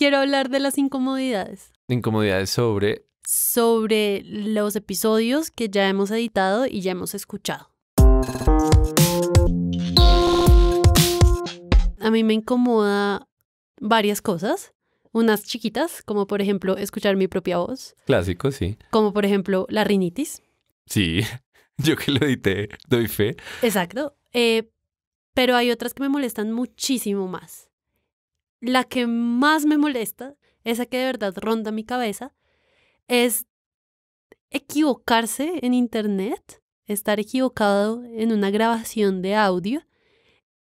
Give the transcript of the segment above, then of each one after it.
quiero hablar de las incomodidades. Incomodidades sobre... Sobre los episodios que ya hemos editado y ya hemos escuchado. A mí me incomoda varias cosas unas chiquitas, como por ejemplo escuchar mi propia voz. Clásico, sí. Como por ejemplo la rinitis. Sí, yo que lo edité, doy fe. Exacto. Eh, pero hay otras que me molestan muchísimo más la que más me molesta, esa que de verdad ronda mi cabeza, es equivocarse en Internet, estar equivocado en una grabación de audio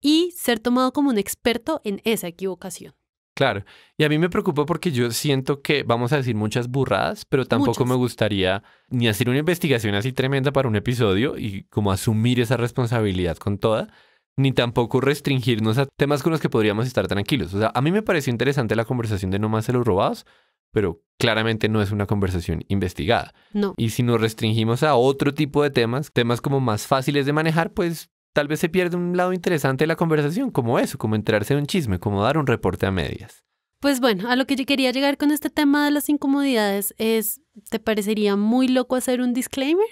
y ser tomado como un experto en esa equivocación. Claro, y a mí me preocupa porque yo siento que vamos a decir muchas burradas, pero tampoco me gustaría ni hacer una investigación así tremenda para un episodio y como asumir esa responsabilidad con toda, ni tampoco restringirnos a temas con los que podríamos estar tranquilos. O sea, a mí me pareció interesante la conversación de no más celos robados, pero claramente no es una conversación investigada. No. Y si nos restringimos a otro tipo de temas, temas como más fáciles de manejar, pues tal vez se pierde un lado interesante de la conversación, como eso, como enterarse de un chisme, como dar un reporte a medias. Pues bueno, a lo que yo quería llegar con este tema de las incomodidades es, ¿te parecería muy loco hacer un disclaimer?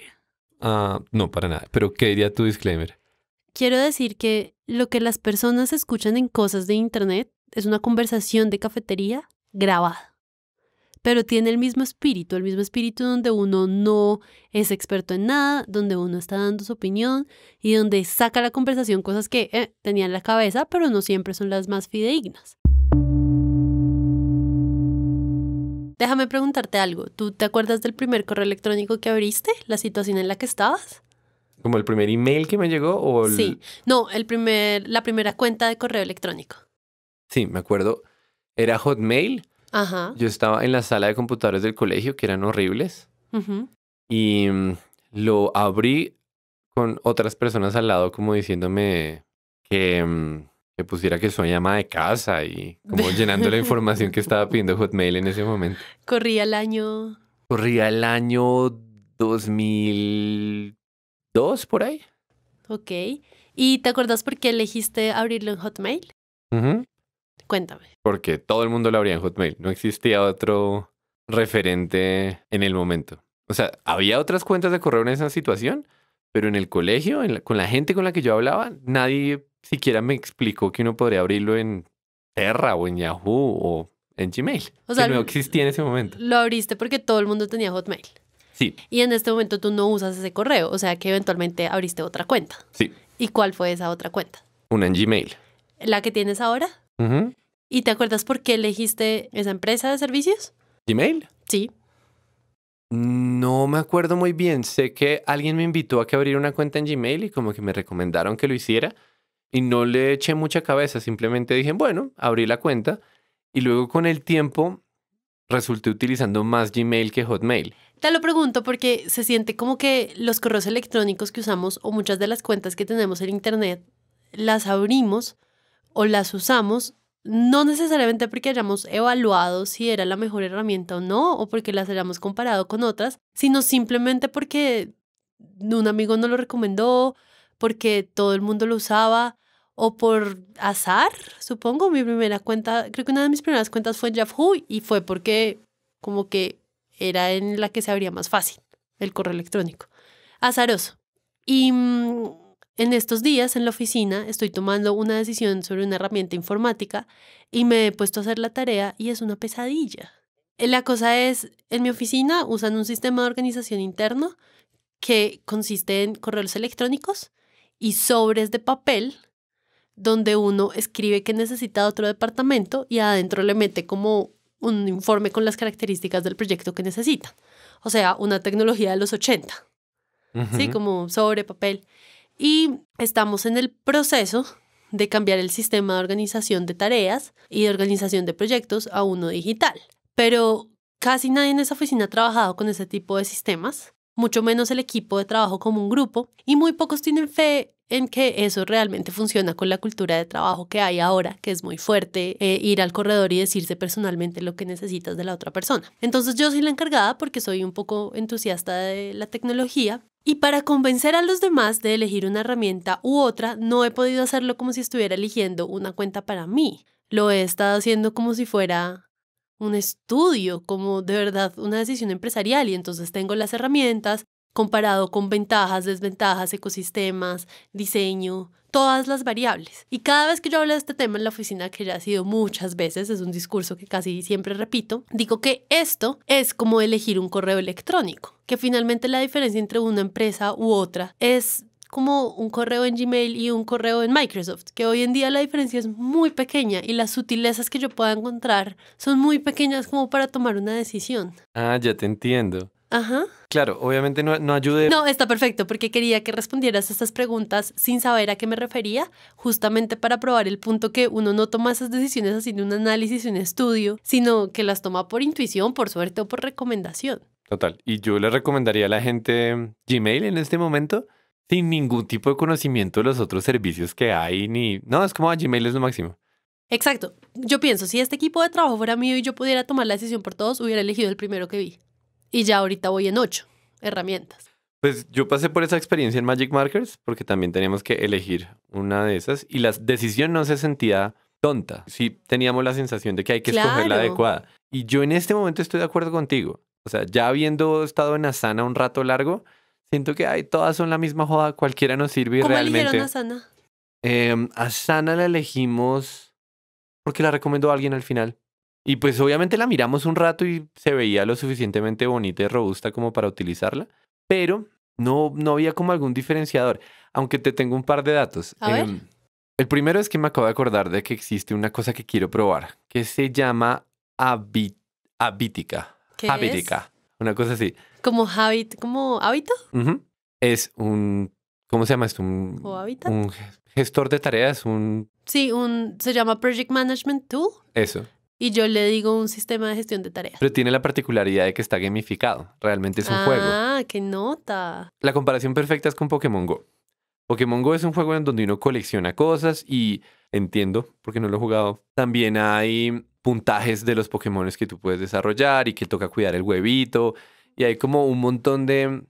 Ah, no, para nada. Pero, ¿qué diría tu disclaimer? quiero decir que lo que las personas escuchan en cosas de Internet es una conversación de cafetería grabada, pero tiene el mismo espíritu, el mismo espíritu donde uno no es experto en nada, donde uno está dando su opinión y donde saca la conversación cosas que eh, tenía en la cabeza, pero no siempre son las más fidedignas. Déjame preguntarte algo. ¿Tú te acuerdas del primer correo electrónico que abriste? ¿La situación en la que estabas? ¿Como el primer email que me llegó? O Sí, no, el primer, la primera cuenta de correo electrónico. Sí, me acuerdo. Era Hotmail. Ajá. Yo estaba en la sala de computadores del colegio, que eran horribles. Y mm, lo abrí con otras personas al lado, como diciéndome que, me mm, pusiera que soy ama de casa y como llenando la información que estaba pidiendo Hotmail en ese momento. Corría el año. Corría el año 2000 dos por ahí. Ok. ¿Y te acuerdas por qué elegiste abrirlo en Hotmail? Cuéntame. Porque todo el mundo lo abría en Hotmail. No existía otro referente en el momento. O sea, había otras cuentas de correo en esa situación, pero en el colegio, con la gente con la que yo hablaba, nadie siquiera me explicó que uno podría abrirlo en Terra o en Yahoo o en Gmail. O sea, no existía en ese momento. Lo abriste porque todo el mundo tenía Hotmail. Sí. Y en este momento tú no usas ese correo, o sea que eventualmente abriste otra cuenta. Sí. ¿Y cuál fue esa otra cuenta? Una en Gmail. ¿La que tienes ahora? ¿Y te acuerdas por qué elegiste esa empresa de servicios? ¿Gmail? Sí. No me acuerdo muy bien. Sé que alguien me invitó a que abriera una cuenta en Gmail y como que me recomendaron que lo hiciera. Y no le eché mucha cabeza, simplemente dije, bueno, abrí la cuenta. Y luego con el tiempo resulté utilizando más Gmail que Hotmail. Te lo pregunto porque se siente como que los correos electrónicos que usamos o muchas de las cuentas que tenemos en Internet las abrimos o las usamos no necesariamente porque hayamos evaluado si era la mejor herramienta o no, o porque las hayamos comparado con otras, sino simplemente porque un amigo no lo recomendó, porque todo el mundo lo usaba, o por azar, supongo, mi primera cuenta, creo que una de mis primeras cuentas fue en Yahoo y fue porque como que era en la que se abría más fácil el correo electrónico. Azaroso. Y mm, en estos días en la oficina estoy tomando una decisión sobre una herramienta informática y me he puesto a hacer la tarea y es una pesadilla. Eh, la cosa es, en mi oficina usan un sistema de organización interno que consiste en correos electrónicos y sobres de papel donde uno escribe que necesita otro departamento y adentro le mete como un informe con las características del proyecto que necesita, O sea, una tecnología de los 80, ¿sí? Como sobre papel. Y estamos en el proceso de cambiar el sistema de organización de tareas y de organización de proyectos a uno digital. Pero casi nadie en esa oficina ha trabajado con ese tipo de sistemas mucho menos el equipo de trabajo como un grupo, y muy pocos tienen fe en que eso realmente funciona con la cultura de trabajo que hay ahora, que es muy fuerte, eh, ir al corredor y decirse personalmente lo que necesitas de la otra persona. Entonces yo soy la encargada porque soy un poco entusiasta de la tecnología. Y para convencer a los demás de elegir una herramienta u otra, no he podido hacerlo como si estuviera eligiendo una cuenta para mí. Lo he estado haciendo como si fuera un estudio, como de verdad una decisión empresarial y entonces tengo las herramientas comparado con ventajas, desventajas, ecosistemas, diseño, todas las variables. Y cada vez que yo hablo de este tema en la oficina, que ya ha sido muchas veces, es un discurso que casi siempre repito, digo que esto es como elegir un correo electrónico, que finalmente la diferencia entre una empresa u otra es como un correo en Gmail y un correo en Microsoft, que hoy en día la diferencia es muy pequeña y las sutilezas que yo pueda encontrar son muy pequeñas como para tomar una decisión. Ah, ya te entiendo. Ajá. Claro, obviamente no, no ayude. No, está perfecto, porque quería que respondieras a estas preguntas sin saber a qué me refería, justamente para probar el punto que uno no toma esas decisiones haciendo un análisis y un estudio, sino que las toma por intuición, por suerte o por recomendación. Total. Y yo le recomendaría a la gente Gmail en este momento sin ningún tipo de conocimiento de los otros servicios que hay, ni... No, es como a ah, Gmail es lo máximo. Exacto. Yo pienso, si este equipo de trabajo fuera mío y yo pudiera tomar la decisión por todos, hubiera elegido el primero que vi. Y ya ahorita voy en ocho herramientas. Pues yo pasé por esa experiencia en Magic Markers porque también teníamos que elegir una de esas y la decisión no se sentía tonta. Sí teníamos la sensación de que hay que escoger la adecuada. Y yo en este momento estoy de acuerdo contigo. O sea, ya habiendo estado en Asana un rato largo, Siento que hay, todas son la misma joda, cualquiera nos sirve y realmente. ¿Cómo eligieron a Sana? Eh, em, Asana la elegimos porque la recomendó alguien al final. Y pues obviamente la miramos un rato y se veía lo suficientemente bonita y robusta como para utilizarla, pero no, no había como algún diferenciador, aunque te tengo un par de datos. Em, el primero es que me acabo de acordar de que existe una cosa que quiero probar, que se llama ¿Qué Es? una cosa así. Como hábito, como hábito. Es un, ¿cómo se llama esto? Un, ¿O un gestor de tareas, un... Sí, un, se llama Project Management Tool. Eso. Y yo le digo un sistema de gestión de tareas. Pero tiene la particularidad de que está gamificado. Realmente es un juego. Ah, qué nota. La comparación perfecta es con Pokémon Go. Pokémon Go es un juego en donde uno colecciona cosas y entiendo, porque no lo he jugado. También hay puntajes de los Pokémon que tú puedes desarrollar y que toca cuidar el huevito. Y hay como un montón de,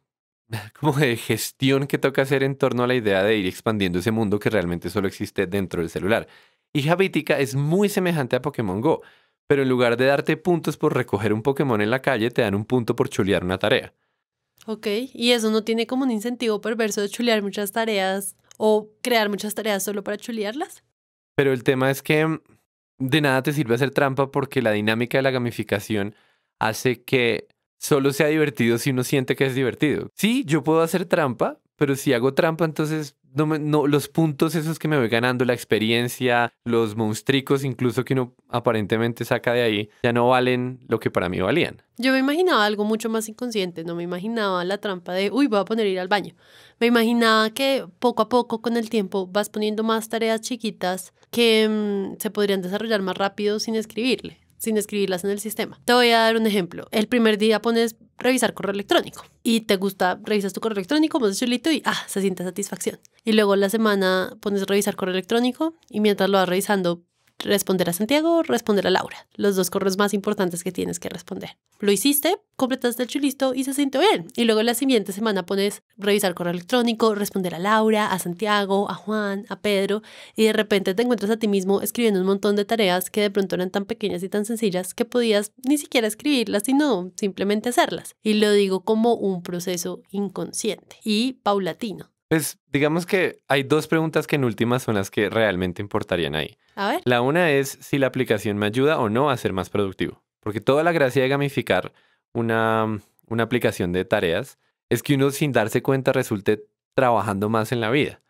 como de gestión que toca hacer en torno a la idea de ir expandiendo ese mundo que realmente solo existe dentro del celular. Y Habitica es muy semejante a Pokémon Go, pero en lugar de darte puntos por recoger un Pokémon en la calle, te dan un punto por chulear una tarea. Ok, y eso no tiene como un incentivo perverso de chulear muchas tareas o crear muchas tareas solo para chulearlas. Pero el tema es que de nada te sirve hacer trampa porque la dinámica de la gamificación hace que solo sea divertido si uno siente que es divertido. Sí, yo puedo hacer trampa, pero si hago trampa, entonces no, no, los puntos esos que me voy ganando, la experiencia, los monstricos incluso que uno aparentemente saca de ahí, ya no valen lo que para mí valían. Yo me imaginaba algo mucho más inconsciente, no me imaginaba la trampa de, uy, voy a poner ir al baño. Me imaginaba que poco a poco con el tiempo vas poniendo más tareas chiquitas que mm, se podrían desarrollar más rápido sin escribirle sin escribirlas en el sistema. Te voy a dar un ejemplo. El primer día pones revisar correo electrónico y te gusta, revisas tu correo electrónico, pones chulito y ah, se siente satisfacción. Y luego la semana pones revisar correo electrónico y mientras lo vas revisando Responder a Santiago, responder a Laura, los dos correos más importantes que tienes que responder. Lo hiciste, completaste el chulisto y se sintió bien. Y luego la siguiente semana pones revisar correo electrónico, responder a Laura, a Santiago, a Juan, a Pedro, y de repente te encuentras a ti mismo escribiendo un montón de tareas que de pronto eran tan pequeñas y tan sencillas que podías ni siquiera escribirlas, sino simplemente hacerlas. Y lo digo como un proceso inconsciente y paulatino. Pues, digamos que hay dos preguntas que en últimas son las que realmente importarían ahí. A ver. La una es si la aplicación me ayuda o no a ser más productivo. Porque toda la gracia de gamificar una, una aplicación de tareas es que uno sin darse cuenta resulte trabajando más en la vida.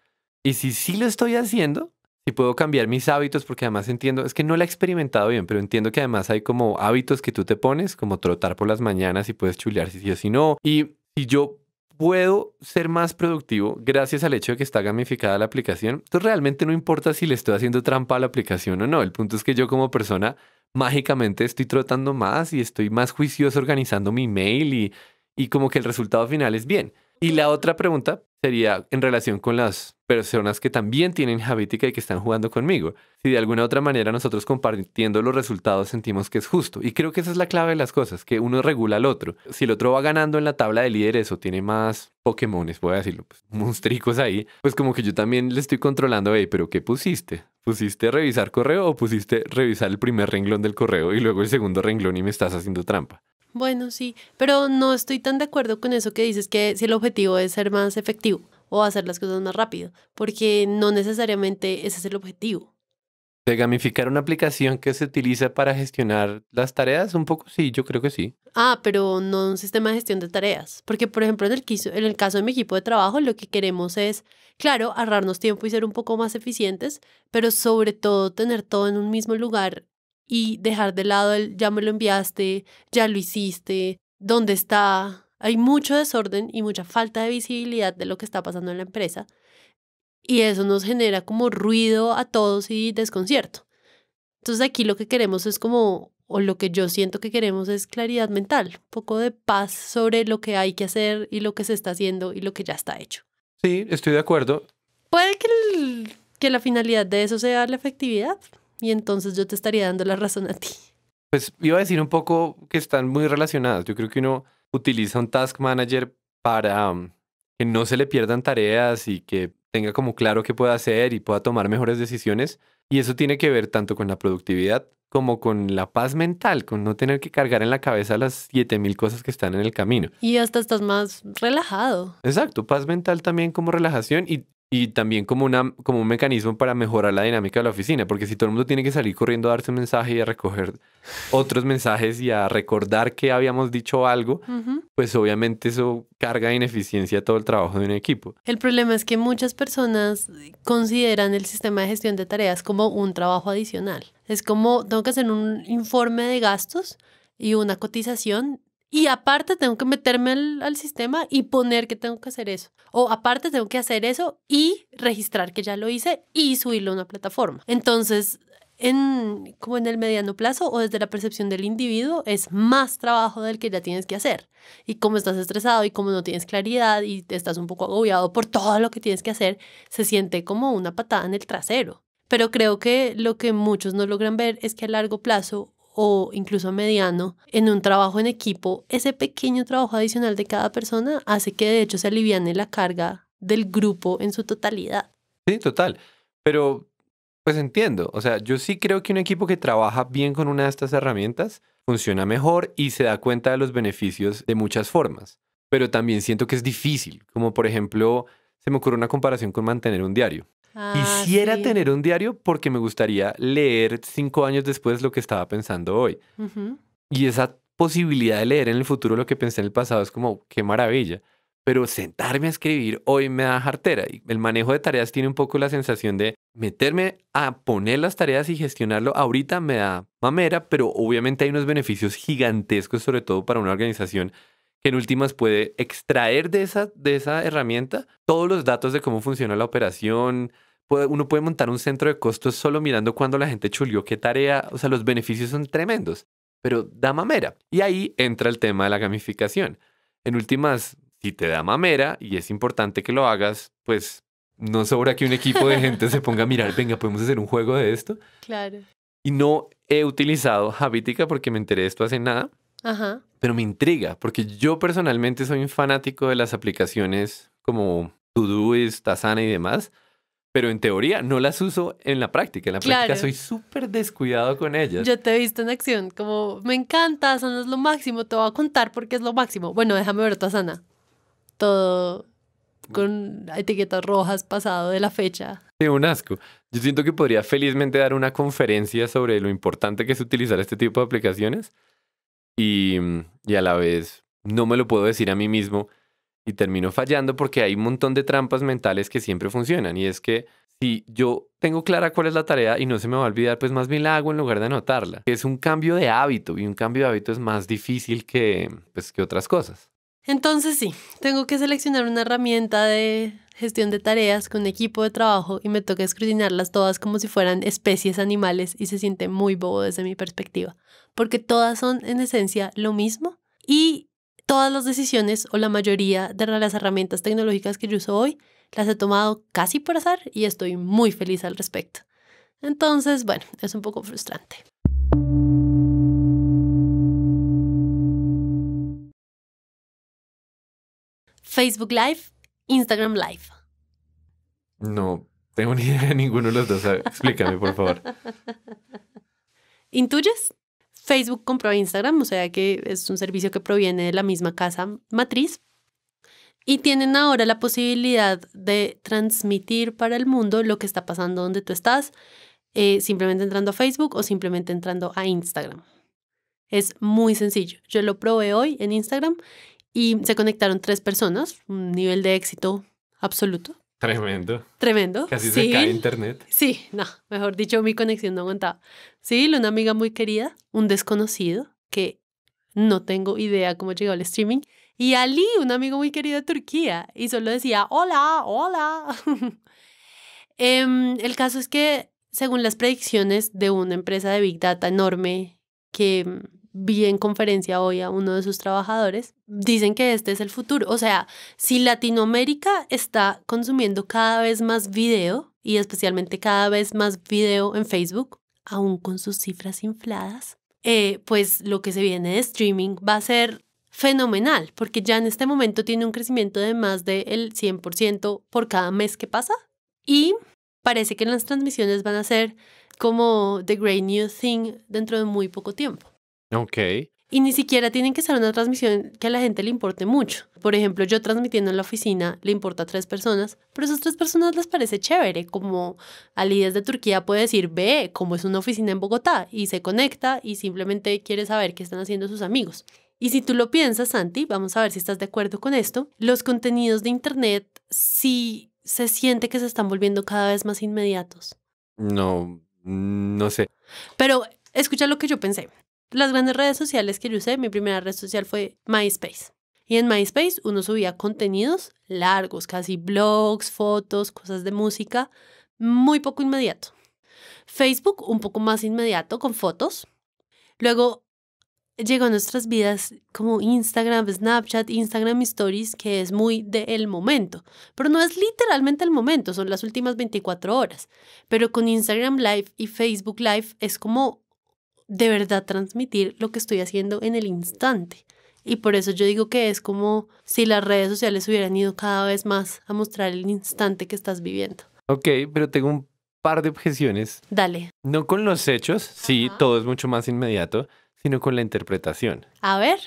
Y si sí lo estoy haciendo, si puedo cambiar mis hábitos, porque además entiendo, es que no la he experimentado bien, pero entiendo que además hay como hábitos que tú te pones, como trotar por las mañanas y puedes chulear si sí o si no. Y si yo puedo ser más productivo gracias al hecho de que está gamificada la aplicación. Entonces realmente no importa si le estoy haciendo trampa a la aplicación o no. El punto es que yo como persona mágicamente estoy trotando más y estoy más juicioso organizando mi mail y, y como que el resultado final es bien. Y la otra pregunta, sería en relación con las personas que también tienen Habitica y que están jugando conmigo. Si de alguna otra manera nosotros compartiendo los resultados sentimos que es justo. Y creo que esa es la clave de las cosas, que uno regula al otro. Si el otro va ganando en la tabla de líderes o tiene más Pokémones, voy a decirlo, pues, monstricos ahí, pues como que yo también le estoy controlando, hey, pero ¿qué pusiste? ¿Pusiste revisar correo o pusiste revisar el primer renglón del correo y luego el segundo renglón y me estás haciendo trampa? Bueno, sí, pero no estoy tan de acuerdo con eso que dices que si el objetivo es ser más efectivo o hacer las cosas más rápido, porque no necesariamente ese es el objetivo. ¿De gamificar una aplicación que se utiliza para gestionar las tareas? Un poco sí, yo creo que sí. Ah, pero no un sistema de gestión de tareas. Porque, por ejemplo, en el, quiso, en el caso de mi equipo de trabajo, lo que queremos es, claro, ahorrarnos tiempo y ser un poco más eficientes, pero sobre todo tener todo en un mismo lugar y dejar de lado el ya me lo enviaste, ya lo hiciste, dónde está. Hay mucho desorden y mucha falta de visibilidad de lo que está pasando en la empresa y eso nos genera como ruido a todos y desconcierto. Entonces aquí lo que queremos es como, o lo que yo siento que queremos es claridad mental, un poco de paz sobre lo que hay que hacer y lo que se está haciendo y lo que ya está hecho. Sí, estoy de acuerdo. Puede que, que la finalidad de eso sea la efectividad, y entonces yo te estaría dando la razón a ti. Pues iba a decir un poco que están muy relacionadas. Yo creo que uno utiliza un task manager para um, que no se le pierdan tareas y que tenga como claro qué puede hacer y pueda tomar mejores decisiones. Y eso tiene que ver tanto con la productividad como con la paz mental, con no tener que cargar en la cabeza las 7000 cosas que están en el camino. Y hasta estás más relajado. Exacto, paz mental también como relajación y y también como, una, como un mecanismo para mejorar la dinámica de la oficina, porque si todo el mundo tiene que salir corriendo a darse un mensaje y a recoger otros mensajes y a recordar que habíamos dicho algo, pues obviamente eso carga de ineficiencia todo el trabajo de un equipo. El problema es que muchas personas consideran el sistema de gestión de tareas como un trabajo adicional. Es como, tengo que hacer un informe de gastos y una cotización y aparte tengo que meterme al, sistema y poner que tengo que hacer eso. O aparte tengo que hacer eso y registrar que ya lo hice y subirlo a una plataforma. Entonces, en, como en el mediano plazo o desde la percepción del individuo, es más trabajo del que ya tienes que hacer. Y como estás estresado y como no tienes claridad y estás un poco agobiado por todo lo que tienes que hacer, se siente como una patada en el trasero. Pero creo que lo que muchos no logran ver es que a largo plazo o incluso mediano en un trabajo en equipo, ese pequeño trabajo adicional de cada persona hace que de hecho se aliviane la carga del grupo en su totalidad. Sí, total. Pero pues entiendo, o sea, yo sí creo que un equipo que trabaja bien con una de estas herramientas funciona mejor y se da cuenta de los beneficios de muchas formas. Pero también siento que es difícil, como por ejemplo, se me ocurre una comparación con mantener un diario. Ah, Quisiera tener un diario porque me gustaría leer cinco años después lo que estaba pensando hoy. Y esa posibilidad de leer en el futuro lo que pensé en el pasado es como, qué maravilla. Pero sentarme a escribir hoy me da jartera. Y el manejo de tareas tiene un poco la sensación de meterme a poner las tareas y gestionarlo ahorita me da mamera, pero obviamente hay unos beneficios gigantescos, sobre todo para una organización que en últimas puede extraer de esa, de esa herramienta todos los datos de cómo funciona la operación, uno puede montar un centro de costos solo mirando cuando la gente chulió qué tarea, o sea, los beneficios son tremendos, pero da mamera. Y ahí entra el tema de la gamificación. En últimas, si te da mamera y es importante que lo hagas, pues no sobra que un equipo de gente se ponga a mirar, venga, podemos hacer un juego de esto. Claro. Y no he utilizado Habitica porque me enteré de esto hace nada. Ajá. Pero me intriga, porque yo personalmente soy un fanático de las aplicaciones como Todoist, Asana y demás, pero en teoría no las uso en la práctica. En la práctica soy súper descuidado con ellas. Yo te he visto en acción, como me encanta, Sana es lo máximo, te voy a contar porque es lo máximo. Bueno, déjame ver tu Sana, Todo con etiquetas rojas pasado de la fecha. Sí, un asco. Yo siento que podría felizmente dar una conferencia sobre lo importante que es utilizar este tipo de aplicaciones y, y a la vez no me lo puedo decir a mí mismo y termino fallando porque hay un montón de trampas mentales que siempre funcionan y es que si yo tengo clara cuál es la tarea y no se me va a olvidar, pues más bien la hago en lugar de anotarla. Es un cambio de hábito y un cambio de hábito es más difícil que, pues, que otras cosas. Entonces sí, tengo que seleccionar una herramienta de gestión de tareas con equipo de trabajo y me toca escrutinarlas todas como si fueran especies animales y se siente muy bobo desde mi perspectiva, porque todas son en esencia lo mismo y todas las decisiones o la mayoría de las herramientas tecnológicas que yo uso hoy las he tomado casi por azar y estoy muy feliz al respecto. Entonces, bueno, es un poco frustrante. Facebook Live, Instagram Live. No tengo ni idea de ninguno de los dos. Explícame, por favor. ¿Intuyes? Facebook compró Instagram, o sea que es un servicio que proviene de la misma casa matriz. Y tienen ahora la posibilidad de transmitir para el mundo lo que está pasando donde tú estás, eh, simplemente entrando a Facebook o simplemente entrando a Instagram. Es muy sencillo. Yo lo probé hoy en Instagram y se conectaron tres personas, un nivel de éxito absoluto. Tremendo. Tremendo. Casi se cae internet. Sí, no, mejor dicho, mi conexión no aguantaba. Sí, una amiga muy querida, un desconocido que no tengo idea cómo llegó al streaming. Y Ali, un amigo muy querido de Turquía, y solo decía, hola, hola. Em, el caso es que, según las predicciones de una empresa de Big Data enorme que vi en conferencia hoy a uno de sus trabajadores, dicen que este es el futuro. O sea, si Latinoamérica está consumiendo cada vez más video y especialmente cada vez más video en Facebook, aún con sus cifras infladas, eh, pues lo que se viene de streaming va a ser fenomenal, porque ya en este momento tiene un crecimiento de más del 100% por cada mes que pasa. Y parece que las transmisiones van a ser como The Great New Thing dentro de muy poco tiempo. Ok. Y ni siquiera tienen que ser una transmisión que a la gente le importe mucho. Por ejemplo, yo transmitiendo en la oficina le importa a tres personas, pero esas tres personas les parece chévere, como Alides de Turquía puede decir, ve cómo es una oficina en Bogotá, y se conecta y simplemente quiere saber qué están haciendo sus amigos. Y si tú lo piensas, Santi, vamos a ver si estás de acuerdo con esto, los contenidos de Internet sí se siente que se están volviendo cada vez más inmediatos. No, no sé. Pero escucha lo que yo pensé las grandes redes sociales que yo usé, mi primera red social fue MySpace. Y en MySpace uno subía contenidos largos, casi blogs, fotos, cosas de música, muy poco inmediato. Facebook un poco más inmediato con fotos. Luego llegó a nuestras vidas como Instagram, Snapchat, Instagram Stories, que es muy del momento, pero no es literalmente el momento, son las últimas 24 horas. Pero con Instagram Live y Facebook Live es como de verdad transmitir lo que estoy haciendo en el instante. Y por eso yo digo que es como si las redes sociales hubieran ido cada vez más a mostrar el instante que estás viviendo. Ok, pero tengo un par de objeciones. Dale. No con los hechos, sí, todo es mucho más inmediato, sino con la interpretación. A ver.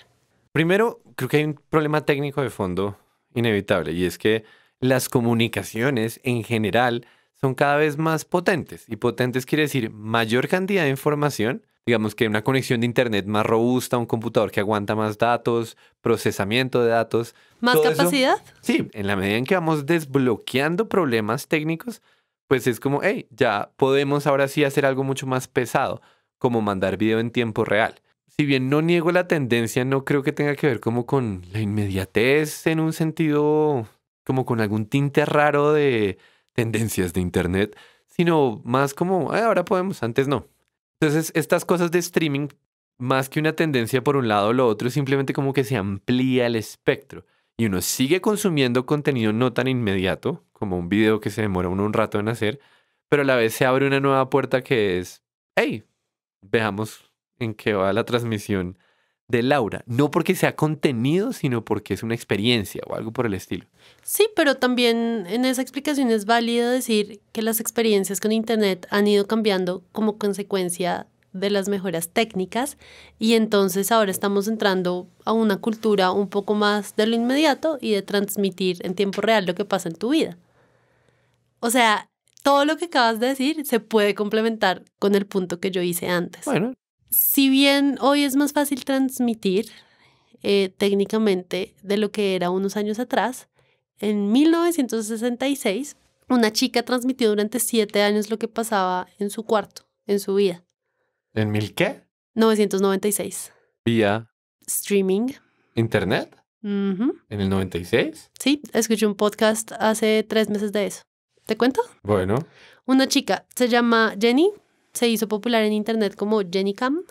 Primero, creo que hay un problema técnico de fondo inevitable y es que las comunicaciones en general son cada vez más potentes y potentes quiere decir mayor cantidad de información digamos que una conexión de internet más robusta, un computador que aguanta más datos, procesamiento de datos. ¿Más capacidad? sí, en la medida en que vamos desbloqueando problemas técnicos, pues es como, hey, ya podemos ahora sí hacer algo mucho más pesado, como mandar video en tiempo real. Si bien no niego la tendencia, no creo que tenga que ver como con la inmediatez en un sentido, como con algún tinte raro de tendencias de Internet, sino más como, ah, ahora podemos, antes no. Entonces, estas cosas de streaming, más que una tendencia por un lado o lo otro, simplemente como que se amplía el espectro. Y uno sigue consumiendo contenido no tan inmediato, como un video que se demora uno un rato en hacer, pero a la vez se abre una nueva puerta que es, hey, veamos en qué va la transmisión de Laura, no porque sea contenido, sino porque es una experiencia o algo por el estilo. Sí, pero también en esa explicación es válido decir que las experiencias con Internet han ido cambiando como consecuencia de las mejoras técnicas y entonces ahora estamos entrando a una cultura un poco más de lo inmediato y de transmitir en tiempo real lo que pasa en tu vida. O sea, todo lo que acabas de decir se puede complementar con el punto que yo hice antes. Bueno, si bien hoy es más fácil transmitir eh, técnicamente de lo que era unos años atrás, en 1966 una chica transmitió durante siete años lo que pasaba en su cuarto, en su vida. ¿En mil qué? 996. Vía. Streaming. ¿Internet? ¿En el 96? Sí, escuché un podcast hace tres meses de eso. ¿Te cuento? Bueno. Una chica se llama Jenny, se hizo popular en internet como Cam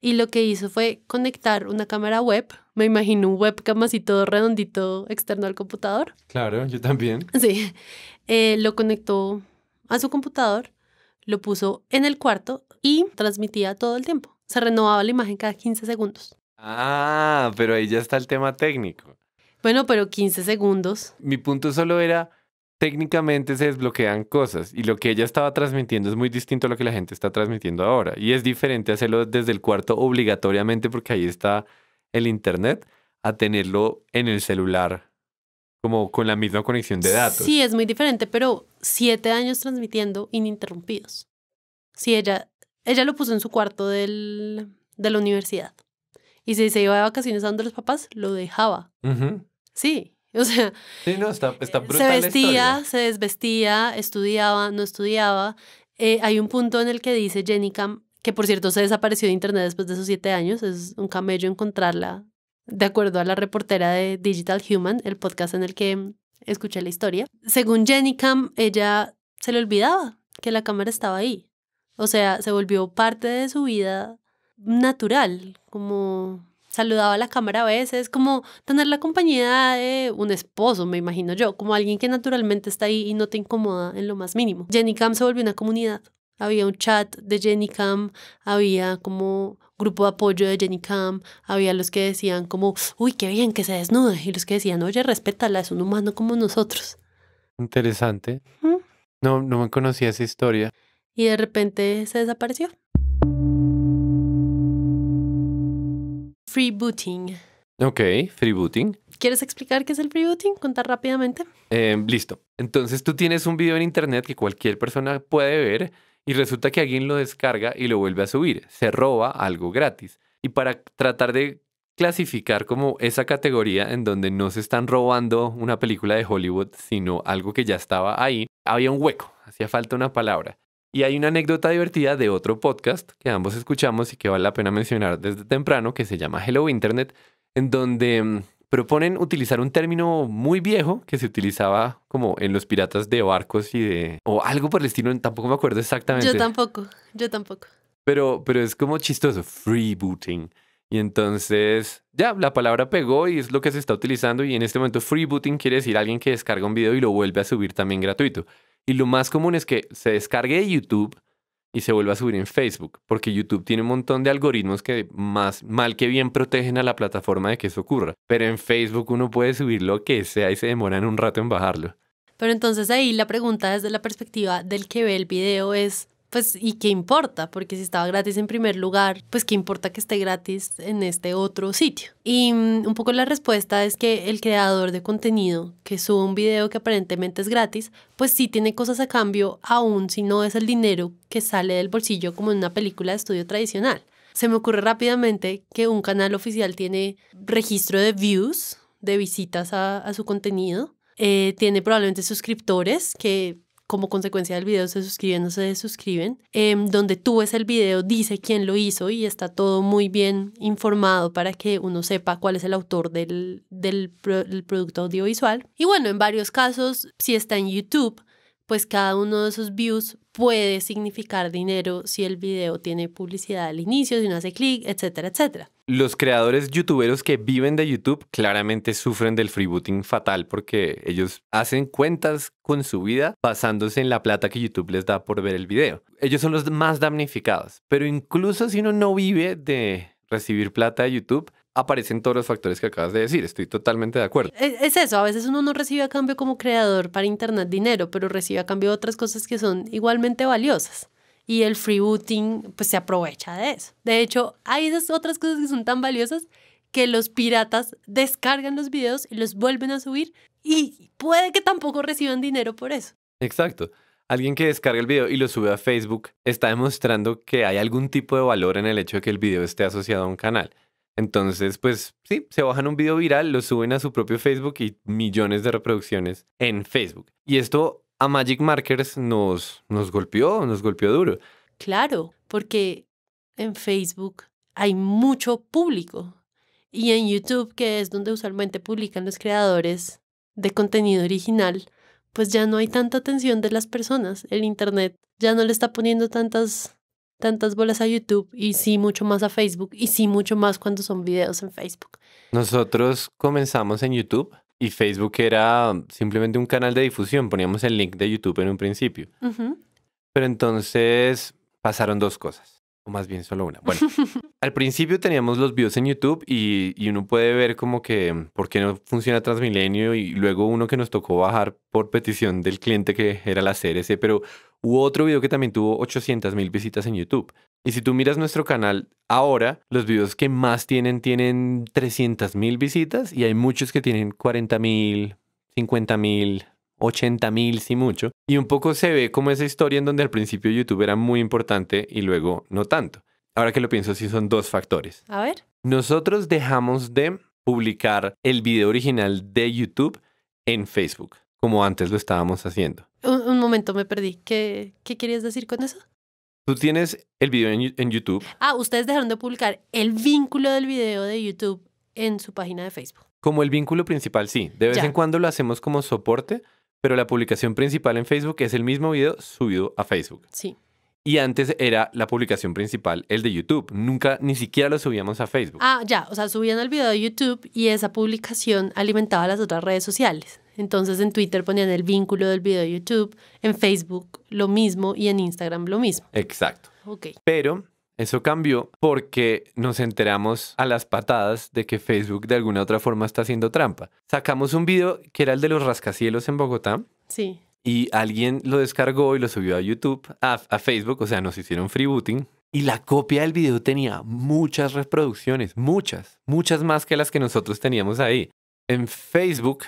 y lo que hizo fue conectar una cámara web, me imagino un webcam así todo redondito externo al computador. Claro, yo también. Sí, eh, lo conectó a su computador, lo puso en el cuarto y transmitía todo el tiempo. Se renovaba la imagen cada 15 segundos. Ah, pero ahí ya está el tema técnico. Bueno, pero 15 segundos. Mi punto solo era técnicamente se desbloquean cosas y lo que ella estaba transmitiendo es muy distinto a lo que la gente está transmitiendo ahora. Y es diferente hacerlo desde el cuarto obligatoriamente porque ahí está el Internet a tenerlo en el celular como con la misma conexión de datos. Sí, es muy diferente, pero siete años transmitiendo ininterrumpidos. Si ella, ella lo puso en su cuarto del, de la universidad. Y si se iba de vacaciones a los papás, lo dejaba. Sí, O sea, eh, se vestía, se desvestía, estudiaba, no estudiaba. Eh, hay un punto en el que dice Jenny Cam, que por cierto se desapareció de internet después de esos siete años, es un camello encontrarla, de acuerdo a la reportera de Digital Human, el podcast en el que escuché la historia. Según Jenny Cam, ella se le olvidaba que la cámara estaba ahí. O sea, se volvió parte de su vida natural, como saludaba a la cámara a veces, como tener la compañía de un esposo, me imagino yo, como alguien que naturalmente está ahí y no te incomoda en lo más mínimo. Jenny Cam se volvió una comunidad. Había un chat de Jenny Cam, había como grupo de apoyo de Jenny Cam, había los que decían como, uy, qué bien que se desnude, y los que decían, oye, respétala, es un humano como nosotros. Interesante. No, no me conocía esa historia. Y de repente se desapareció freebooting. Ok, freebooting. ¿Quieres explicar qué es el freebooting? Contar rápidamente. Em, listo. Entonces tú tienes un video en internet que cualquier persona puede ver y resulta que alguien lo descarga y lo vuelve a subir. Se roba algo gratis. Y para tratar de clasificar como esa categoría en donde no se están robando una película de Hollywood, sino algo que ya estaba ahí, había un hueco, hacía falta una palabra. Y hay una anécdota divertida de otro podcast que ambos escuchamos y que vale la pena mencionar desde temprano, que se llama Hello Internet, en donde mm, proponen utilizar un término muy viejo que se utilizaba como en los piratas de barcos y de... o algo por el estilo, tampoco me acuerdo exactamente. Yo tampoco, yo tampoco. Pero, pero es como chistoso, freebooting. Y entonces, ya, la palabra pegó y es lo que se está utilizando y en este momento freebooting quiere decir alguien que descarga un video y lo vuelve a subir también gratuito. Y lo más común es que se descargue de YouTube y se vuelva a subir en Facebook, porque YouTube tiene un montón de algoritmos que más mal que bien protegen a la plataforma de que eso ocurra. Pero en Facebook uno puede subir lo que sea y se en un rato en bajarlo. Pero entonces ahí la pregunta desde la perspectiva del que ve el video es, pues, ¿y qué importa? Porque si estaba gratis en primer lugar, pues, ¿qué importa que esté gratis en este otro sitio? Y mm, un poco la respuesta es que el creador de contenido que sube un video que aparentemente es gratis, pues sí tiene cosas a cambio, aún si no es el dinero que sale del bolsillo como en una película de estudio tradicional. Se me ocurre rápidamente que un canal oficial tiene registro de views, de visitas a, su contenido, eh, tiene probablemente suscriptores que como consecuencia del video se suscriben o se desuscriben. Em, donde tú ves el video, dice quién lo hizo y está todo muy bien informado para que uno sepa cuál es el autor del, del producto audiovisual. Y bueno, en varios casos, si está en YouTube, pues cada uno de esos views puede significar dinero si el video tiene publicidad al inicio, si no hace clic, etcétera, etcétera. Los creadores youtuberos que viven de YouTube claramente sufren del freebooting fatal porque ellos hacen cuentas con su vida basándose en la plata que YouTube les da por ver el video. Ellos son los más damnificados, pero incluso si uno no vive de recibir plata de YouTube, aparecen todos los factores que acabas de decir. Estoy totalmente de acuerdo. E-, es, eso, a veces uno no recibe a cambio como creador para Internet dinero, pero recibe a cambio otras cosas que son igualmente valiosas y el freebooting pues se aprovecha de eso. De hecho, hay otras cosas que son tan valiosas que los piratas descargan los videos y los vuelven a subir y puede que tampoco reciban dinero por eso. Exacto. Alguien que descarga el video y lo sube a Facebook está demostrando que hay algún tipo de valor en el hecho de que el video esté asociado a un canal. Entonces, pues sí, se bajan un video viral, lo suben a su propio Facebook y millones de reproducciones en Facebook. Y esto a Magic Markers nos, nos golpeó, nos golpeó duro. Claro, porque en Facebook hay mucho público y en YouTube, que es donde usualmente publican los creadores de contenido original, pues ya no hay tanta atención de las personas. El Internet ya no le está poniendo tantas, tantas bolas a YouTube y sí mucho más a Facebook y sí mucho más cuando son videos en Facebook. Nosotros comenzamos en YouTube y Facebook era simplemente un canal de difusión, poníamos el link de YouTube en un principio. Pero entonces pasaron dos cosas, o más bien solo una. Bueno, al principio teníamos los videos en YouTube y, uno puede ver como que mm, por qué no funciona Transmilenio y luego uno que nos tocó bajar por petición del cliente que era la CRC, pero hubo otro video que también tuvo 800 mil visitas en YouTube. Y si tú miras nuestro canal ahora, los videos que más tienen tienen 300 mil visitas y hay muchos que tienen 40 mil, 50 mil, mil, si mucho. Y un poco se ve como esa historia en donde al principio YouTube era muy importante y luego no tanto. Ahora que lo pienso, sí son dos factores. A ver. Nosotros dejamos de publicar el video original de YouTube en Facebook, como antes lo estábamos haciendo. Un, un momento, me perdí. ¿Qué, ¿Qué querías decir con eso? Tú tienes el video en, YouTube. Ah, ustedes dejaron de publicar el vínculo del video de YouTube en su página de Facebook. Como el vínculo principal, sí. De vez en cuando lo hacemos como soporte, pero la publicación principal en Facebook es el mismo video subido a Facebook. Sí. Y antes era la publicación principal, el de YouTube. Nunca, ni siquiera lo subíamos a Facebook. Ah, ya, o sea, subían el video de YouTube y esa publicación alimentaba las otras redes sociales. Entonces en Twitter ponían el vínculo del video de YouTube, en Facebook lo mismo y en Instagram lo mismo. Exacto. Ok. Pero eso cambió porque nos enteramos a las patadas de que Facebook de alguna otra forma está haciendo trampa. Sacamos un video que era el de los rascacielos en Bogotá. Sí y alguien lo descargó y lo subió a YouTube, a, Facebook, o sea, nos hicieron freebooting. Y la copia del video tenía muchas reproducciones, muchas, muchas más que las que nosotros teníamos ahí. En Facebook,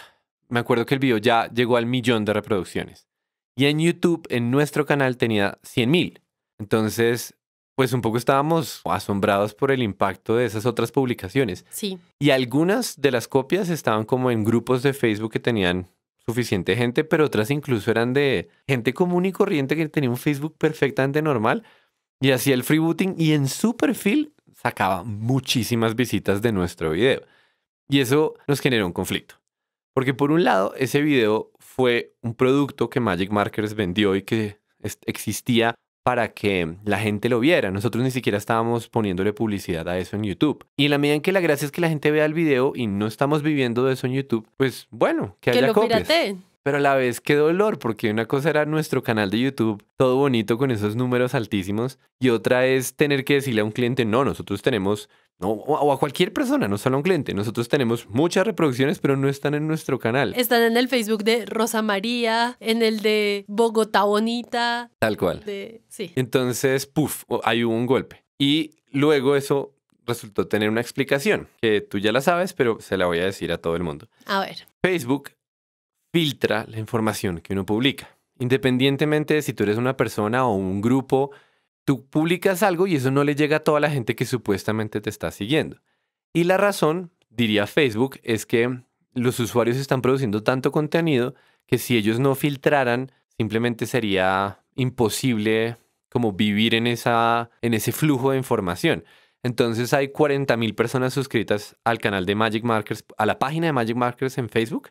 me acuerdo que el video ya llegó al millón de reproducciones. Y en YouTube, en nuestro canal, tenía 100 mil. Entonces, pues un poco estábamos asombrados por el impacto de esas otras publicaciones. Sí. Y algunas de las copias estaban como en grupos de Facebook que tenían suficiente gente, pero otras incluso eran de gente común y corriente que tenía un Facebook perfectamente normal y hacía el freebooting y en su perfil sacaba muchísimas visitas de nuestro video. Y eso nos generó un conflicto. Porque por un lado, ese video fue un producto que Magic Markers vendió y que existía para que la gente lo viera. Nosotros ni siquiera estábamos poniéndole publicidad a eso en YouTube. Y en la medida en que la gracia es que la gente vea el video y no estamos viviendo de eso en YouTube, pues bueno, que, haya lo Pero a la vez qué dolor, porque una cosa era nuestro canal de YouTube, todo bonito con esos números altísimos, y otra es tener que decirle a un cliente, no, nosotros tenemos no, o a cualquier persona, no solo a un cliente. Nosotros tenemos muchas reproducciones, pero no están en nuestro canal. Están en el Facebook de Rosa María, en el de Bogotá Bonita. Tal cual. Sí. Entonces, puff, hay un golpe. Y luego eso resultó tener una explicación, que tú ya la sabes, pero se la voy a decir a todo el mundo. A ver. Facebook filtra la información que uno publica, independientemente de si tú eres una persona o un grupo Tú publicas algo y eso no le llega a toda la gente que supuestamente te está siguiendo. Y la razón, diría Facebook, es que los usuarios están produciendo tanto contenido que si ellos no filtraran, simplemente sería imposible como vivir en, esa, en ese flujo de información. Entonces hay 40.000 personas suscritas al canal de Magic Markers, a la página de Magic Markers en Facebook,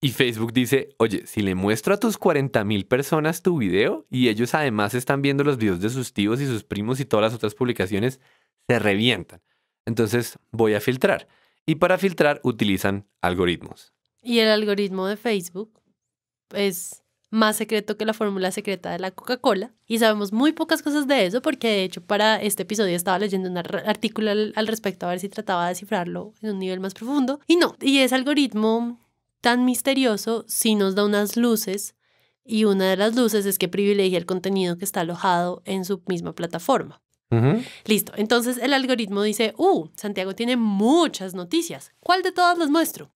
y Facebook dice, oye, si le muestro a tus 40 mil personas tu video y ellos además están viendo los videos de sus tíos y sus primos y todas las otras publicaciones, se revientan. Entonces voy a filtrar. Y para filtrar utilizan algoritmos. Y el algoritmo de Facebook es más secreto que la fórmula secreta de la Coca-Cola. Y sabemos muy pocas cosas de eso porque de hecho para este episodio estaba leyendo un artículo al, respecto a ver si trataba de descifrarlo en un nivel más profundo. Y no, y ese algoritmo tan misterioso, si nos da unas luces y una de las luces es que privilegia el contenido que está alojado en su misma plataforma. Listo, entonces el algoritmo dice, uh, Santiago tiene muchas noticias, ¿cuál de todas las muestro?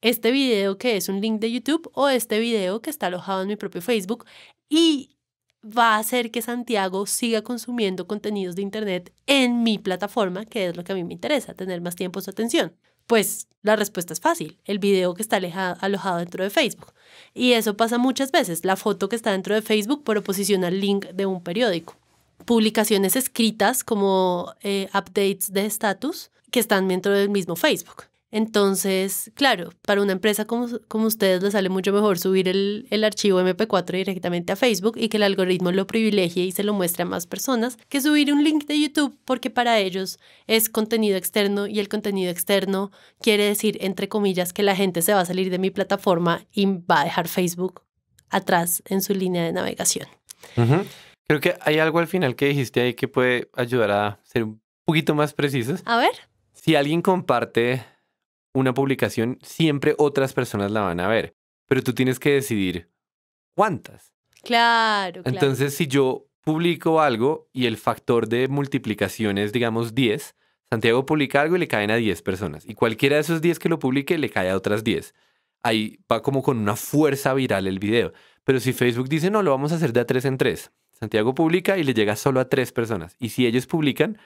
Este video que es un link de YouTube o este video que está alojado en mi propio Facebook y va a hacer que Santiago siga consumiendo contenidos de Internet en mi plataforma, que es lo que a mí me interesa, tener más tiempo su atención. Pues la respuesta es fácil, el video que está alojado dentro de Facebook. Y eso pasa muchas veces, la foto que está dentro de Facebook por oposición al link de un periódico. Publicaciones escritas como eh, updates de estatus que están dentro del mismo Facebook. Entonces, claro, para una empresa como, como ustedes les sale mucho mejor subir el, archivo MP4 directamente a Facebook y que el algoritmo lo privilegie y se lo muestre a más personas que subir un link de YouTube porque para ellos es contenido externo y el contenido externo quiere decir, entre comillas, que la gente se va a salir de mi plataforma y va a dejar Facebook atrás en su línea de navegación. Creo que hay algo al final que dijiste ahí que puede ayudar a ser un poquito más precisos. A ver. Si alguien comparte una publicación, siempre otras personas la van a ver, pero tú tienes que decidir cuántas. Claro. claro. Entonces, si yo publico algo y el factor de multiplicación es, digamos, 10, Santiago publica algo y le caen a 10 personas, y cualquiera de esos 10 que lo publique le cae a otras 10. Ahí va como con una fuerza viral el video. Pero si Facebook dice, no, lo vamos a hacer de a tres en tres, Santiago publica y le llega solo a tres personas. Y si ellos publican,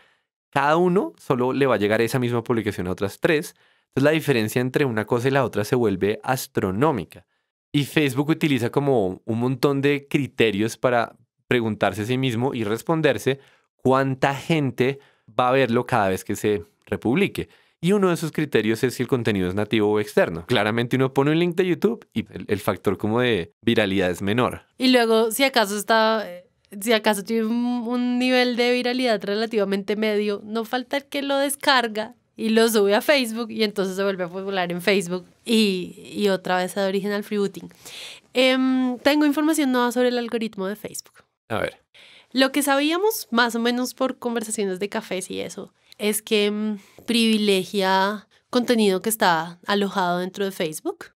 cada uno solo le va a llegar esa misma publicación a otras tres, entonces la diferencia entre una cosa y la otra se vuelve astronómica. Y Facebook utiliza como un montón de criterios para preguntarse a sí mismo y responderse cuánta gente va a verlo cada vez que se republique. Y uno de esos criterios es si el contenido es nativo o externo. Claramente uno pone un link de YouTube y el, factor como de viralidad es menor. Y luego, si acaso está, eh, si acaso tiene un, un nivel de viralidad relativamente medio, no falta el que lo descarga y lo sube a Facebook y entonces se vuelve popular en Facebook y, otra vez a origen al freebooting. Em, tengo información nueva sobre el algoritmo de Facebook. A ver. Lo que sabíamos, más o menos por conversaciones de cafés y eso, es que em, privilegia contenido que está alojado dentro de Facebook.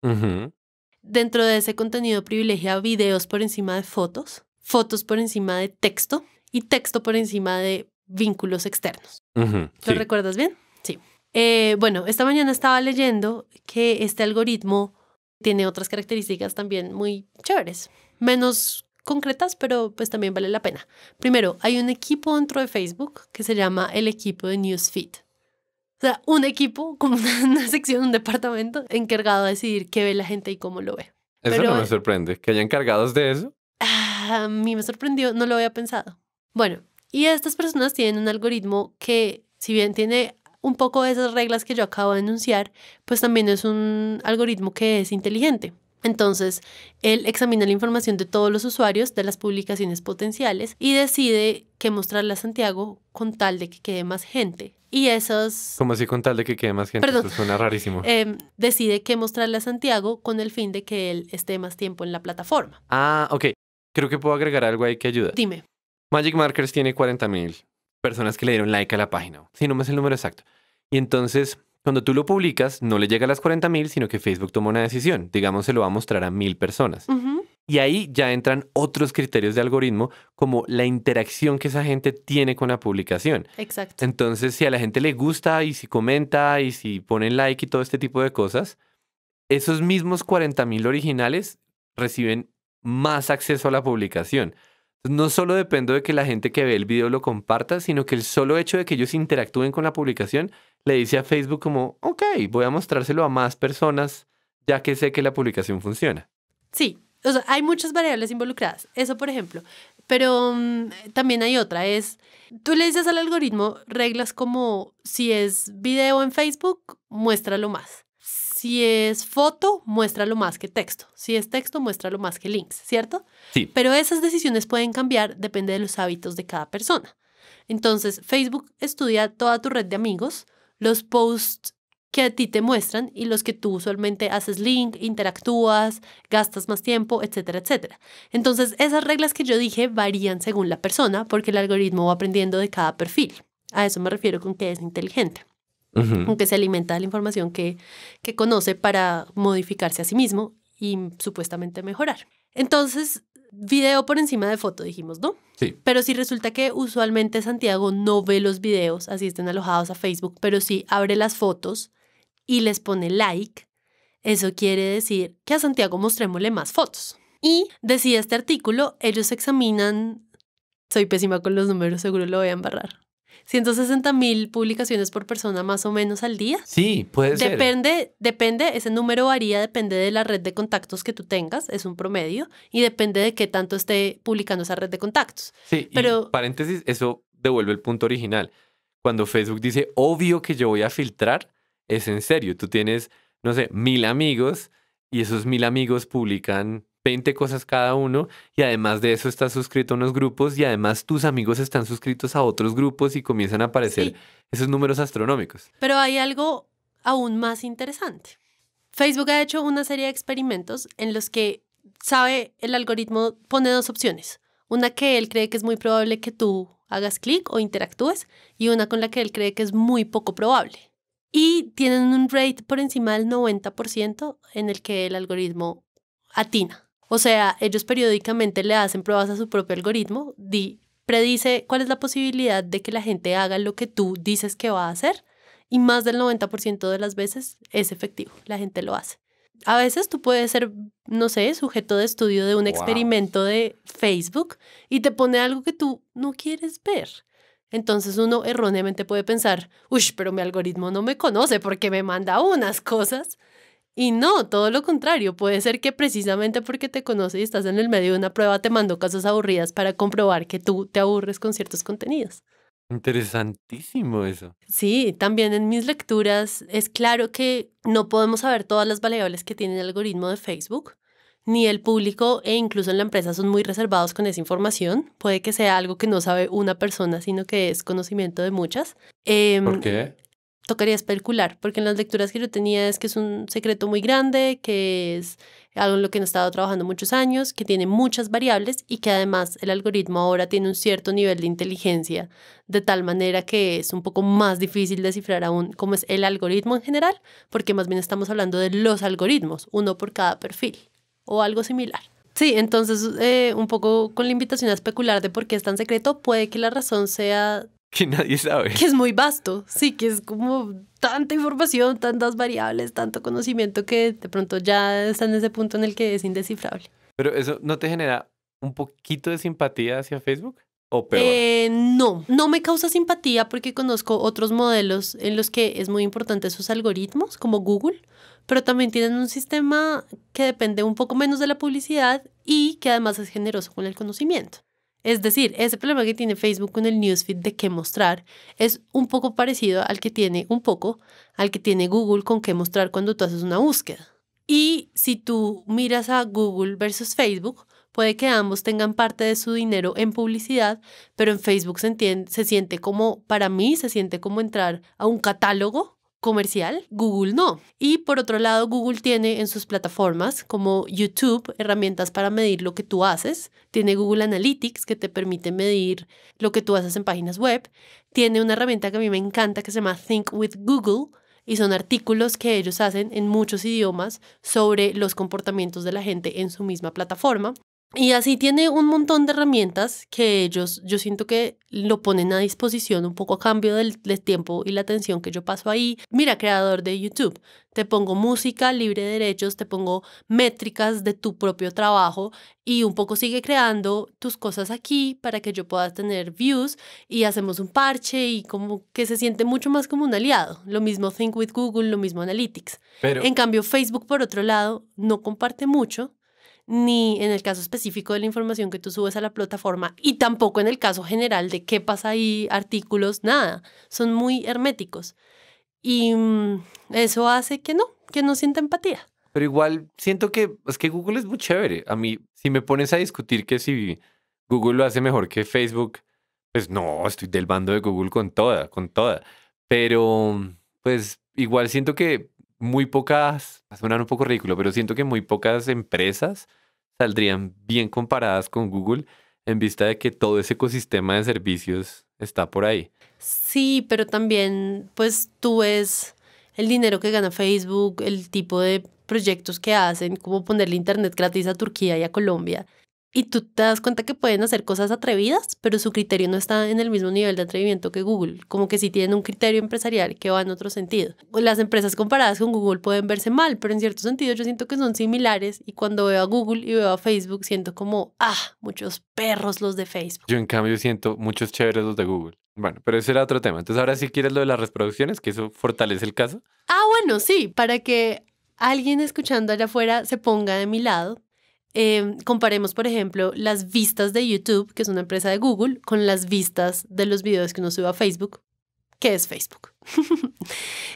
Dentro de ese contenido privilegia videos por encima de fotos, fotos por encima de texto y texto por encima de vínculos externos. ¿Lo recuerdas bien? Sí. Eh, bueno, esta mañana estaba leyendo que este algoritmo tiene otras características también muy chéveres, menos concretas, pero pues también vale la pena. Primero, hay un equipo dentro de Facebook que se llama el equipo de Newsfeed. O sea, un equipo, como una, sección, un departamento encargado de decidir qué ve la gente y cómo lo ve. Eso no me sorprende, que hayan encargados de eso. Ah, a mí me sorprendió, no lo había pensado. Bueno, y estas personas tienen un algoritmo que, si bien tiene un poco de esas reglas que yo acabo de anunciar, pues también es un algoritmo que es inteligente. Entonces, él examina la información de todos los usuarios de las publicaciones potenciales y decide qué mostrarle a Santiago con tal de que quede más gente. Y esos... ¿Cómo así con tal de que quede más gente? Perdón. suena rarísimo. Em, decide qué mostrarle a Santiago con el fin de que él esté más tiempo en la plataforma. Ah, ok. Creo que puedo agregar algo ahí que ayuda. Dime. Magic Markers tiene 40.000 personas que le dieron like a la página. Si no me es el número exacto. Y entonces, cuando tú lo publicas, no le llega a las 40 mil, sino que Facebook toma una decisión. Digamos, se lo va a mostrar a mil personas. Y ahí ya entran otros criterios de algoritmo, como la interacción que esa gente tiene con la publicación. Exacto. Entonces, si a la gente le gusta y si comenta y si ponen like y todo este tipo de cosas, esos mismos 40 mil originales reciben más acceso a la publicación. No solo dependo de que la gente que ve el video lo comparta, sino que el solo hecho de que ellos interactúen con la publicación le dice a Facebook como, ok, voy a mostrárselo a más personas ya que sé que la publicación funciona. Sí, o sea, hay muchas variables involucradas, eso por ejemplo, pero mm, también hay otra, es, tú le dices al algoritmo reglas como si es video en Facebook, muéstralo más. Si es foto, muestra lo más que texto. Si es texto, muestra lo más que links, ¿cierto? Sí. Pero esas decisiones pueden cambiar, depende de los hábitos de cada persona. Entonces, Facebook estudia toda tu red de amigos, los posts que a ti te muestran y los que tú usualmente haces link, interactúas, gastas más tiempo, etcétera, etcétera. Entonces, esas reglas que yo dije varían según la persona porque el algoritmo va aprendiendo de cada perfil. A eso me refiero con que es inteligente aunque se alimenta de la información que, que conoce para modificarse a sí mismo y supuestamente mejorar. Entonces, video por encima de foto, dijimos, ¿no? Sí. Pero si resulta que usualmente Santiago no ve los videos, así estén alojados a Facebook, pero sí abre las fotos y les pone like. Eso quiere decir que a Santiago mostrémosle más fotos. Y decía este artículo, ellos examinan, soy pésima con los números, seguro lo voy a embarrar, 160 mil publicaciones por persona más o menos al día. Sí, puede ser. Depende, depende, ese número varía, depende de la red de contactos que tú tengas, es un promedio, y depende de qué tanto esté publicando esa red de contactos. Sí, pero... paréntesis, eso devuelve el punto original. Cuando Facebook dice, obvio que yo voy a filtrar, es en serio. Tú tienes, no sé, mil amigos y esos mil amigos publican 20 cosas cada uno y además de eso estás suscrito a unos grupos y además tus amigos están suscritos a otros grupos y comienzan a aparecer esos números astronómicos. Pero hay algo aún más interesante. Facebook ha hecho una serie de experimentos en los que sabe el algoritmo pone dos opciones. Una que él cree que es muy probable que tú hagas clic o interactúes y una con la que él cree que es muy poco probable. Y tienen un rate por encima del 90% en el que el algoritmo atina. O sea, ellos periódicamente le hacen pruebas a su propio algoritmo, di, predice cuál es la posibilidad de que la gente haga lo que tú dices que va a hacer y más del 90% de las veces es efectivo, la gente lo hace. A veces tú puedes ser, no sé, sujeto de estudio de un experimento de Facebook y te pone algo que tú no quieres ver. Entonces uno erróneamente puede pensar, uy, pero mi algoritmo no me conoce porque me manda unas cosas y no, todo lo contrario, puede ser que precisamente porque te conoce y estás en el medio de una prueba te mando casos aburridas para comprobar que tú te aburres con ciertos contenidos. Interesantísimo eso. Sí, también en mis lecturas es claro que no podemos saber todas las variables que tiene el algoritmo de Facebook, ni el público e incluso en la empresa son muy reservados con esa información. Puede que sea algo que no sabe una persona, sino que es conocimiento de muchas. ¿Por em, qué? tocaría especular, porque en las lecturas que yo tenía es que es un secreto muy grande, que es algo en lo que han estado trabajando muchos años, que tiene muchas variables y que además el algoritmo ahora tiene un cierto nivel de inteligencia, de tal manera que es un poco más difícil descifrar aún cómo es el algoritmo en general, porque más bien estamos hablando de los algoritmos, uno por cada perfil o algo similar. Sí, entonces eh, un poco con la invitación a especular de por qué es tan secreto, puede que la razón sea que nadie sabe. Que es muy vasto, sí, que es como tanta información, tantas variables, tanto conocimiento que de pronto ya están en ese punto en el que es indescifrable. Pero eso no te genera un poquito de simpatía hacia Facebook? ¿O eh, no, no me causa simpatía porque conozco otros modelos en los que es muy importante sus algoritmos, como Google, pero también tienen un sistema que depende un poco menos de la publicidad y que además es generoso con el conocimiento. Es decir, ese problema que tiene Facebook con el newsfeed de qué mostrar es un poco parecido al que tiene un poco al que tiene Google con qué mostrar cuando tú haces una búsqueda. Y si tú miras a Google versus Facebook, puede que ambos tengan parte de su dinero en publicidad, pero en Facebook se, se siente como, para mí, se siente como entrar a un catálogo comercial, Google no. Y por otro lado, Google tiene en sus plataformas como YouTube herramientas para medir lo que tú haces, tiene Google Analytics que te permite medir lo que tú haces en páginas web, tiene una herramienta que a mí me encanta que se llama Think with Google y son artículos que ellos hacen en muchos idiomas sobre los comportamientos de la gente en su misma plataforma. Y así tiene un montón de herramientas que ellos, yo siento que lo ponen a disposición un poco a cambio del, tiempo y la atención que yo paso ahí. Mira, creador de YouTube, te pongo música libre de derechos, te pongo métricas de tu propio trabajo y un poco sigue creando tus cosas aquí para que yo pueda tener views y hacemos un parche y como que se siente mucho más como un aliado. Lo mismo Think with Google, lo mismo Analytics. En cambio, Facebook, por otro lado, no comparte mucho ni en el caso específico de la información que tú subes a la plataforma y tampoco en el caso general de qué pasa ahí, artículos, nada. Son muy herméticos. Y mm, eso hace que no, que no sienta empatía. Pero igual siento que es que Google es muy chévere. A mí, si me pones a discutir que si Google lo hace mejor que Facebook, pues no, estoy del bando de Google con toda, con toda. Pero pues igual siento que muy pocas, va a sonar un poco ridículo, pero siento que muy pocas empresas saldrían bien comparadas con Google en vista de que todo ese ecosistema de servicios está por ahí. Sí, pero también pues tú ves el dinero que gana Facebook, el tipo de proyectos que hacen, como ponerle internet gratis a Turquía y a Colombia. Y tú te das cuenta que pueden hacer cosas atrevidas, pero su criterio no está en el mismo nivel de atrevimiento que Google, como que sí tienen un criterio empresarial que va en otro sentido. Las empresas comparadas con Google pueden verse mal, pero en cierto sentido yo siento que son similares y cuando veo a Google y veo a Facebook siento como, ah, muchos perros los de Facebook. Yo en cambio siento muchos chéveres los de Google. Bueno, pero ese era otro tema. Entonces ahora si sí quieres lo de las reproducciones, que eso fortalece el caso. Ah, bueno, sí, para que alguien escuchando allá afuera se ponga de mi lado Em, comparemos, por ejemplo, las vistas de YouTube, que es una empresa de Google, con las vistas de los videos que uno sube a Facebook, que es Facebook.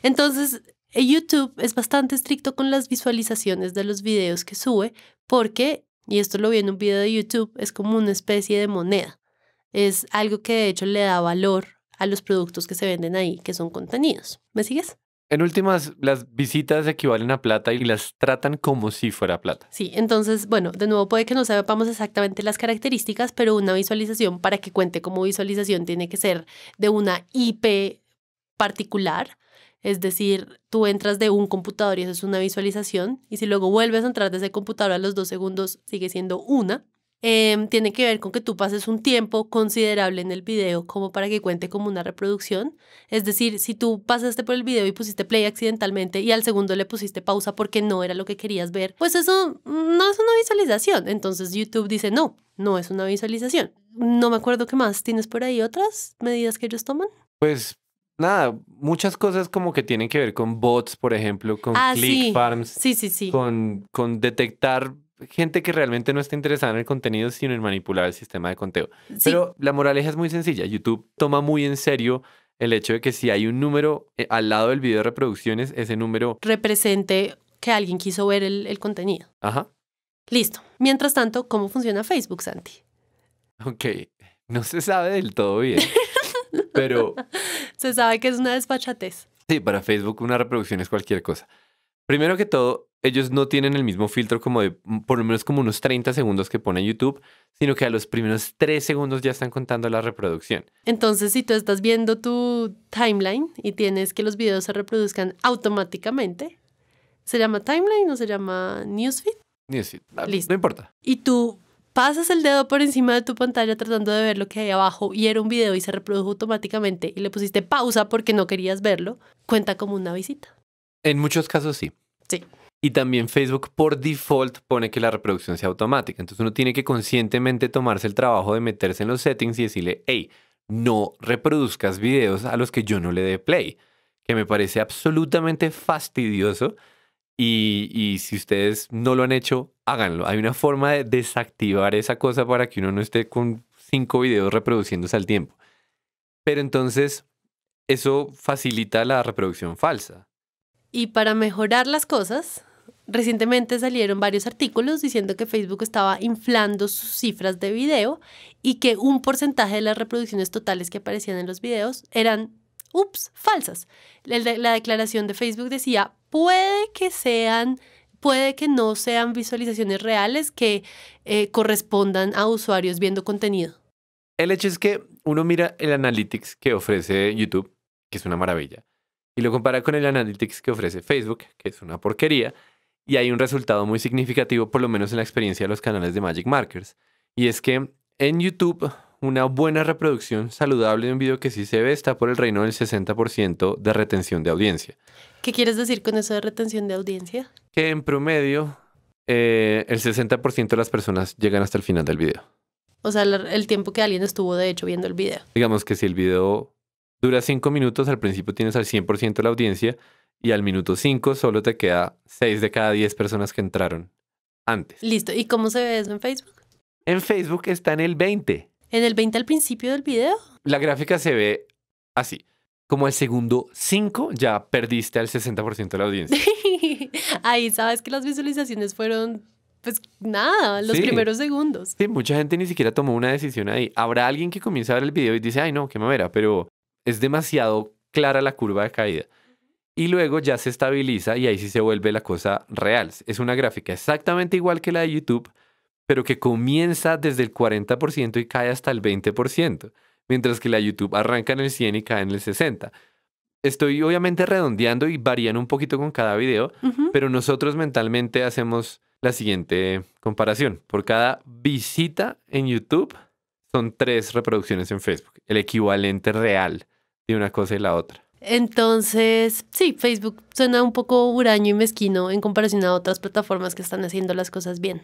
Entonces, YouTube es bastante estricto con las visualizaciones de los videos que sube porque, y esto lo vi en un video de YouTube, es como una especie de moneda. Es algo que de hecho le da valor a los productos que se venden ahí, que son contenidos. ¿Me sigues? En últimas, las visitas equivalen a plata y las tratan como si fuera plata. Sí, entonces, bueno, de nuevo puede que no sepamos exactamente las características, pero una visualización para que cuente como visualización tiene que ser de una IP particular. Es decir, tú entras de un computador y eso es una visualización, y si luego vuelves a entrar de ese computador a los dos segundos, sigue siendo una. Em, tiene que ver con que tú pases un tiempo considerable en el video como para que cuente como una reproducción. Es decir, si tú pasaste por el video y pusiste play accidentalmente y al segundo le pusiste pausa porque no era lo que querías ver, pues eso mm, no es una visualización. Entonces YouTube dice, no, no es una visualización. No me acuerdo qué más. ¿Tienes por ahí otras medidas que ellos toman? Pues nada, muchas cosas como que tienen que ver con bots, por ejemplo, con ah, click farms. Sí, sí, con detectar gente que realmente no está interesada en el contenido, sino en manipular el sistema de conteo. Pero la moraleja es muy sencilla. YouTube toma muy en serio el hecho de que si hay un número eh, al lado del video de reproducciones, ese número represente que alguien quiso ver el, el contenido. Ajá. Listo. Mientras tanto, ¿cómo funciona Facebook, Santi? Ok, no se sabe del todo bien, pero... se sabe que es una despachatez. Sí, para Facebook una reproducción es cualquier cosa. Primero que todo, ellos no tienen el mismo filtro como de mm, por lo menos como unos 30 segundos que pone YouTube, sino que a los primeros 3 segundos ya están contando la reproducción. Entonces, si tú estás viendo tu timeline y tienes que los videos se reproduzcan automáticamente, ¿se llama timeline o se llama newsfeed? Newsfeed, Listo. no importa. Y tú pasas el dedo por encima de tu pantalla tratando de ver lo que hay abajo y era un video y se reprodujo automáticamente y le pusiste pausa porque no querías verlo, cuenta como una visita. En muchos casos sí. Sí. Y también Facebook por default pone que la reproducción sea automática. Entonces uno tiene que conscientemente tomarse el trabajo de meterse en los settings y decirle, hey, no reproduzcas videos a los que yo no le dé play, que me parece absolutamente fastidioso. Y, si ustedes no lo han hecho, háganlo. Hay una forma de desactivar esa cosa para que uno no esté con cinco videos reproduciéndose al tiempo. Pero entonces, eso facilita la reproducción falsa. Y para mejorar las cosas, Recientemente salieron varios artículos diciendo que Facebook estaba inflando sus cifras de video y que un porcentaje de las reproducciones totales que aparecían en los videos eran, ups, falsas. La, declaración de Facebook decía, puede que sean, puede que no sean visualizaciones reales que eh, correspondan a usuarios viendo contenido. El hecho es que uno mira el analytics que ofrece YouTube, que es una maravilla, y lo compara con el analytics que ofrece Facebook, que es una porquería y hay un resultado muy significativo, por lo menos en la experiencia de los canales de Magic Markers. Y es que en YouTube, una buena reproducción saludable de un video que sí se ve está por el reino del 60% de retención de audiencia. ¿Qué quieres decir con eso de retención de audiencia? Que en promedio eh, el 60% de las personas llegan hasta el final del video. O sea, el tiempo que alguien estuvo de hecho viendo el video. Digamos que si el video dura 5 minutos, al principio tienes al 100% de la audiencia y al minuto 5 solo te queda 6 de cada 10 personas que entraron antes. Listo. ¿Y cómo se ve eso en Facebook? En Facebook está en el 20. ¿En el 20 al principio del video? La gráfica se ve así. Como al segundo 5 ya perdiste al 60% de la audiencia. Ahí sabes que las visualizaciones fueron pues nada, los primeros segundos. Sí, mucha gente ni siquiera tomó una decisión ahí. Habrá alguien que comienza a ver el video y dice, ay no, qué mamera, pero es demasiado clara la curva de caída y luego ya se estabiliza y ahí sí se vuelve la cosa real. Es una gráfica exactamente igual que la de YouTube, pero que comienza desde el 40% y cae hasta el 20%, mientras que la de YouTube arranca en el 100 y cae en el 60. Estoy obviamente redondeando y varían un poquito con cada video, pero nosotros mentalmente hacemos la siguiente comparación. Por cada visita en YouTube son tres reproducciones en Facebook, el equivalente real de una cosa y la otra. Entonces, sí, Facebook suena un poco huraño y mezquino en comparación a otras plataformas que están haciendo las cosas bien.